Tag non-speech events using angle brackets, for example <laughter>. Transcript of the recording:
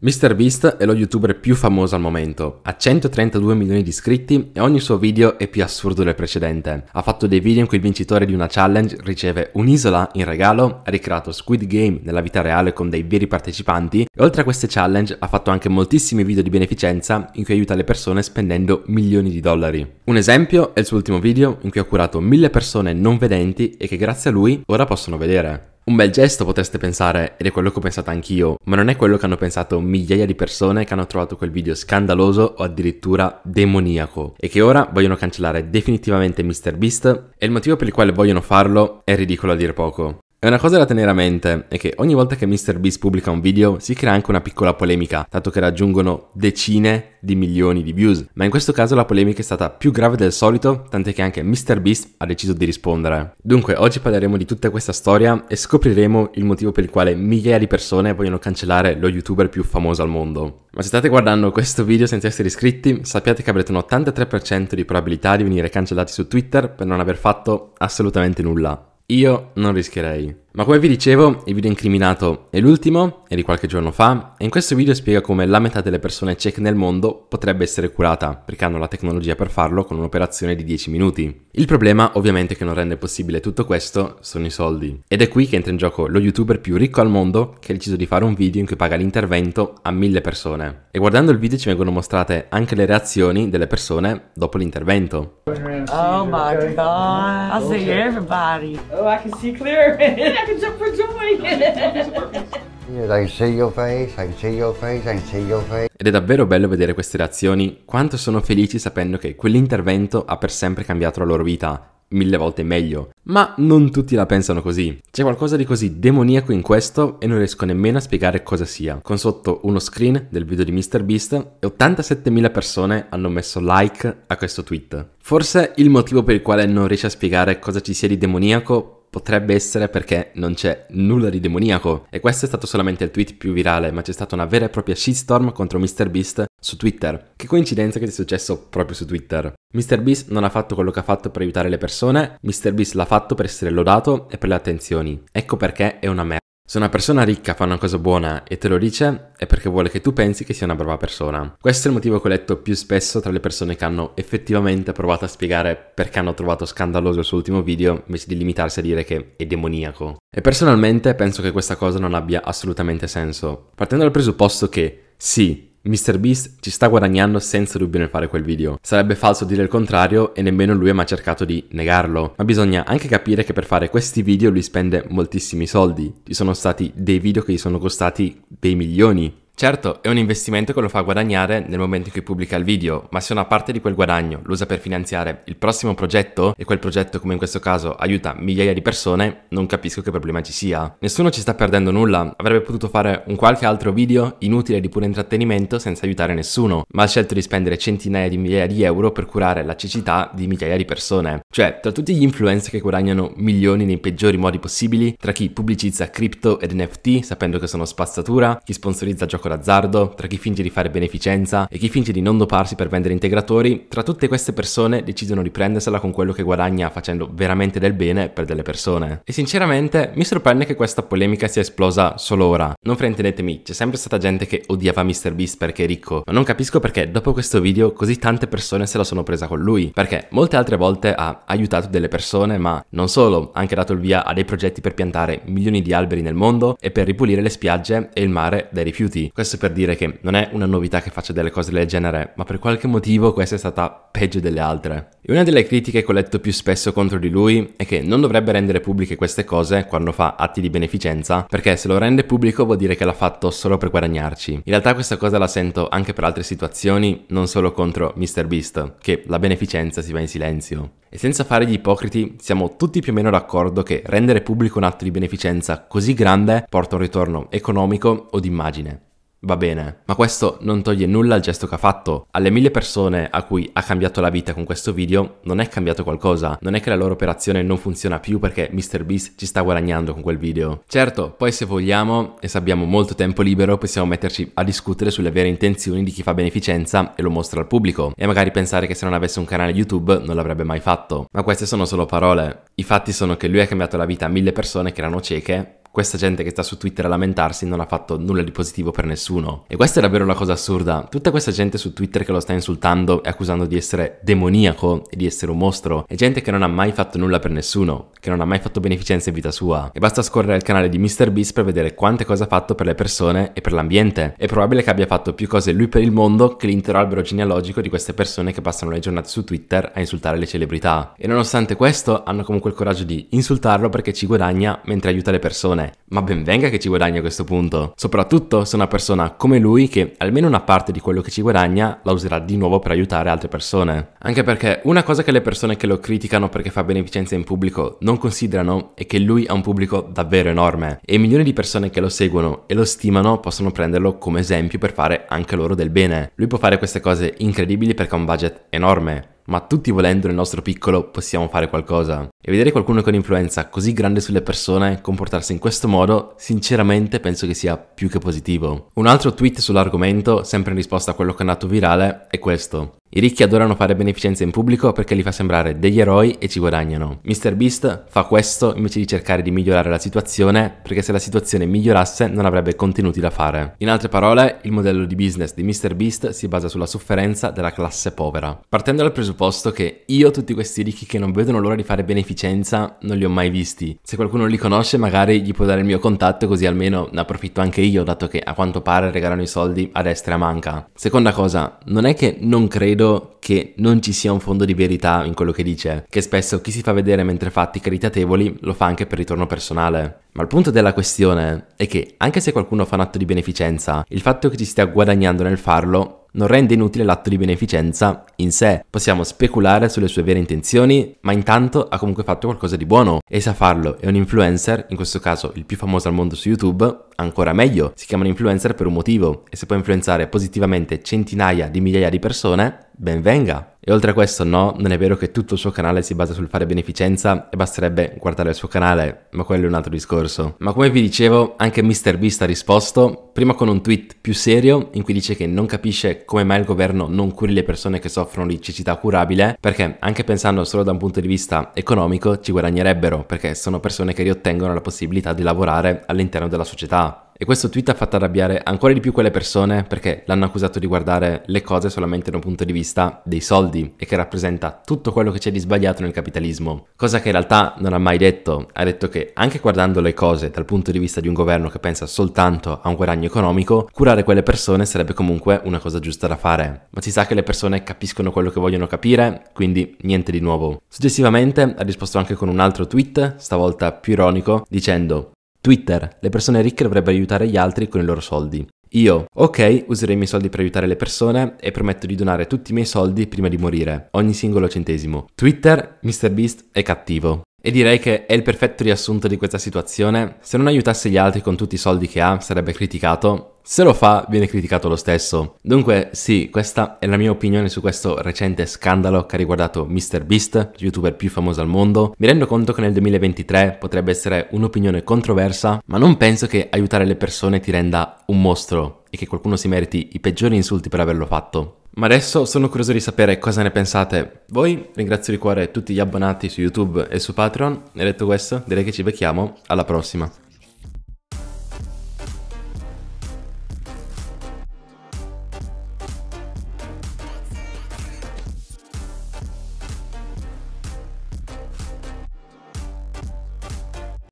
MrBeast è lo youtuber più famoso al momento, ha 132 milioni di iscritti e ogni suo video è più assurdo del precedente. Ha fatto dei video in cui il vincitore di una challenge riceve un'isola in regalo, ha ricreato Squid Game nella vita reale con dei veri partecipanti e oltre a queste challenge ha fatto anche moltissimi video di beneficenza in cui aiuta le persone spendendo milioni di dollari. Un esempio è il suo ultimo video in cui ha curato mille persone non vedenti e che grazie a lui ora possono vedere. Un bel gesto potreste pensare, ed è quello che ho pensato anch'io, ma non è quello che hanno pensato migliaia di persone che hanno trovato quel video scandaloso o addirittura demoniaco e che ora vogliono cancellare definitivamente MrBeast e il motivo per il quale vogliono farlo è ridicolo a dire poco. E una cosa da tenere a mente è che ogni volta che MrBeast pubblica un video si crea anche una piccola polemica, dato che raggiungono decine di milioni di views. Ma in questo caso la polemica è stata più grave del solito, tant'è che anche MrBeast ha deciso di rispondere. Dunque, oggi parleremo di tutta questa storia e scopriremo il motivo per il quale migliaia di persone vogliono cancellare lo youtuber più famoso al mondo. Ma se state guardando questo video senza essere iscritti, sappiate che avrete un 83% di probabilità di venire cancellati su Twitter per non aver fatto assolutamente nulla. Io non rischierei. Ma come vi dicevo, il video incriminato è l'ultimo, è di qualche giorno fa, e in questo video spiega come la metà delle persone cieche nel mondo potrebbe essere curata, perché hanno la tecnologia per farlo con un'operazione di 10 minuti. Il problema, ovviamente, che non rende possibile tutto questo sono i soldi. Ed è qui che entra in gioco lo youtuber più ricco al mondo che ha deciso di fare un video in cui paga l'intervento a mille persone. E guardando il video ci vengono mostrate anche le reazioni delle persone dopo l'intervento. Oh my god, oh, I see everybody. Oh, I can see clear. <laughs> can jump for joy! Ed è davvero bello vedere queste reazioni, quanto sono felici sapendo che quell'intervento ha per sempre cambiato la loro vita, mille volte meglio. Ma non tutti la pensano così. C'è qualcosa di così demoniaco in questo e non riesco nemmeno a spiegare cosa sia. Con sotto uno screen del video di MrBeast e 87.000 persone hanno messo like a questo tweet. Forse il motivo per il quale non riesce a spiegare cosa ci sia di demoniaco potrebbe essere perché non c'è nulla di demoniaco. E questo è stato solamente il tweet più virale, ma c'è stata una vera e propria shitstorm contro MrBeast su Twitter. Che coincidenza che sia successo proprio su Twitter. MrBeast non ha fatto quello che ha fatto per aiutare le persone, MrBeast l'ha fatto per essere lodato e per le attenzioni. Ecco perché è una merda se una persona ricca fa una cosa buona e te lo dice, è perché vuole che tu pensi che sia una brava persona. Questo è il motivo che ho letto più spesso tra le persone che hanno effettivamente provato a spiegare perché hanno trovato scandaloso il suo ultimo video, invece di limitarsi a dire che è demoniaco. E personalmente penso che questa cosa non abbia assolutamente senso, partendo dal presupposto che sì, MrBeast ci sta guadagnando senza dubbio nel fare quel video. Sarebbe falso dire il contrario e nemmeno lui ha mai cercato di negarlo. Ma bisogna anche capire che per fare questi video lui spende moltissimi soldi. Ci sono stati dei video che gli sono costati dei milioni Certo, è un investimento che lo fa guadagnare nel momento in cui pubblica il video, ma se una parte di quel guadagno lo usa per finanziare il prossimo progetto, e quel progetto come in questo caso aiuta migliaia di persone, non capisco che problema ci sia. Nessuno ci sta perdendo nulla, avrebbe potuto fare un qualche altro video inutile di puro intrattenimento senza aiutare nessuno, ma ha scelto di spendere centinaia di migliaia di euro per curare la cecità di migliaia di persone. Cioè, tra tutti gli influencer che guadagnano milioni nei peggiori modi possibili, tra chi pubblicizza crypto ed NFT sapendo che sono spazzatura, chi sponsorizza gioco gioco d'azzardo, tra chi finge di fare beneficenza e chi finge di non doparsi per vendere integratori, tra tutte queste persone decidono di prendersela con quello che guadagna facendo veramente del bene per delle persone. E sinceramente mi sorprende che questa polemica sia esplosa solo ora. Non fraintendetemi, c'è sempre stata gente che odiava MrBeast perché è ricco, ma non capisco perché dopo questo video così tante persone se la sono presa con lui, perché molte altre volte ha aiutato delle persone, ma non solo, ha anche dato il via a dei progetti per piantare milioni di alberi nel mondo e per ripulire le spiagge e il mare dai rifiuti. Questo per dire che non è una novità che faccia delle cose del genere, ma per qualche motivo questa è stata peggio delle altre. E una delle critiche che ho letto più spesso contro di lui è che non dovrebbe rendere pubbliche queste cose quando fa atti di beneficenza, perché se lo rende pubblico vuol dire che l'ha fatto solo per guadagnarci. In realtà questa cosa la sento anche per altre situazioni, non solo contro MrBeast, che la beneficenza si va in silenzio. E senza fare gli ipocriti, siamo tutti più o meno d'accordo che rendere pubblico un atto di beneficenza così grande porta un ritorno economico o d'immagine. Va bene, ma questo non toglie nulla al gesto che ha fatto. Alle mille persone a cui ha cambiato la vita con questo video non è cambiato qualcosa, non è che la loro operazione non funziona più perché MrBeast ci sta guadagnando con quel video. Certo, poi se vogliamo e se abbiamo molto tempo libero possiamo metterci a discutere sulle vere intenzioni di chi fa beneficenza e lo mostra al pubblico e magari pensare che se non avesse un canale YouTube non l'avrebbe mai fatto. Ma queste sono solo parole. I fatti sono che lui ha cambiato la vita a mille persone che erano cieche questa gente che sta su Twitter a lamentarsi non ha fatto nulla di positivo per nessuno. E questa è davvero una cosa assurda. Tutta questa gente su Twitter che lo sta insultando e accusando di essere demoniaco e di essere un mostro, è gente che non ha mai fatto nulla per nessuno, che non ha mai fatto beneficenza in vita sua. E basta scorrere il canale di MrBeast per vedere quante cose ha fatto per le persone e per l'ambiente. È probabile che abbia fatto più cose lui per il mondo che l'intero albero genealogico di queste persone che passano le giornate su Twitter a insultare le celebrità. E nonostante questo, hanno comunque il coraggio di insultarlo perché ci guadagna mentre aiuta le persone. Ma ben venga che ci guadagni a questo punto. Soprattutto se una persona come lui che almeno una parte di quello che ci guadagna la userà di nuovo per aiutare altre persone. Anche perché una cosa che le persone che lo criticano perché fa beneficenza in pubblico non considerano è che lui ha un pubblico davvero enorme e milioni di persone che lo seguono e lo stimano possono prenderlo come esempio per fare anche loro del bene. Lui può fare queste cose incredibili perché ha un budget enorme ma tutti volendo nel nostro piccolo possiamo fare qualcosa. E vedere qualcuno con influenza così grande sulle persone comportarsi in questo modo, sinceramente penso che sia più che positivo. Un altro tweet sull'argomento, sempre in risposta a quello che è andato virale, è questo. I ricchi adorano fare beneficenza in pubblico perché li fa sembrare degli eroi e ci guadagnano. MrBeast fa questo invece di cercare di migliorare la situazione perché se la situazione migliorasse non avrebbe contenuti da fare. In altre parole, il modello di business di MrBeast si basa sulla sofferenza della classe povera. Partendo dal presupposto che io tutti questi ricchi che non vedono l'ora di fare beneficenza non li ho mai visti. Se qualcuno li conosce magari gli può dare il mio contatto così almeno ne approfitto anche io dato che a quanto pare regalano i soldi a destra e a manca. Seconda cosa, non è che non credo credo che non ci sia un fondo di verità in quello che dice, che spesso chi si fa vedere mentre fa atti caritatevoli lo fa anche per ritorno personale. Ma il punto della questione è che, anche se qualcuno fa un atto di beneficenza, il fatto che ci stia guadagnando nel farlo non rende inutile l'atto di beneficenza in sé. Possiamo speculare sulle sue vere intenzioni, ma intanto ha comunque fatto qualcosa di buono e sa farlo. È un influencer, in questo caso il più famoso al mondo su YouTube, ancora meglio. Si chiamano influencer per un motivo e se può influenzare positivamente centinaia di migliaia di persone, ben venga. E oltre a questo, no, non è vero che tutto il suo canale si basa sul fare beneficenza e basterebbe guardare il suo canale, ma quello è un altro discorso. Ma come vi dicevo, anche MrBeast ha risposto, prima con un tweet più serio, in cui dice che non capisce come mai il governo non curi le persone che soffrono di cecità curabile, perché anche pensando solo da un punto di vista economico ci guadagnerebbero, perché sono persone che riottengono la possibilità di lavorare all'interno della società. E questo tweet ha fatto arrabbiare ancora di più quelle persone perché l'hanno accusato di guardare le cose solamente da un punto di vista dei soldi e che rappresenta tutto quello che c'è di sbagliato nel capitalismo. Cosa che in realtà non ha mai detto. Ha detto che anche guardando le cose dal punto di vista di un governo che pensa soltanto a un guadagno economico, curare quelle persone sarebbe comunque una cosa giusta da fare. Ma si sa che le persone capiscono quello che vogliono capire, quindi niente di nuovo. Successivamente ha risposto anche con un altro tweet, stavolta più ironico, dicendo Twitter, le persone ricche dovrebbero aiutare gli altri con i loro soldi. Io, ok, userei i miei soldi per aiutare le persone e prometto di donare tutti i miei soldi prima di morire, ogni singolo centesimo. Twitter, MrBeast è cattivo. E direi che è il perfetto riassunto di questa situazione. Se non aiutasse gli altri con tutti i soldi che ha, sarebbe criticato. Se lo fa, viene criticato lo stesso. Dunque, sì, questa è la mia opinione su questo recente scandalo che ha riguardato MrBeast, youtuber più famoso al mondo. Mi rendo conto che nel 2023 potrebbe essere un'opinione controversa, ma non penso che aiutare le persone ti renda un mostro e che qualcuno si meriti i peggiori insulti per averlo fatto. Ma adesso sono curioso di sapere cosa ne pensate voi. Ringrazio di cuore tutti gli abbonati su YouTube e su Patreon. E detto questo, direi che ci becchiamo alla prossima.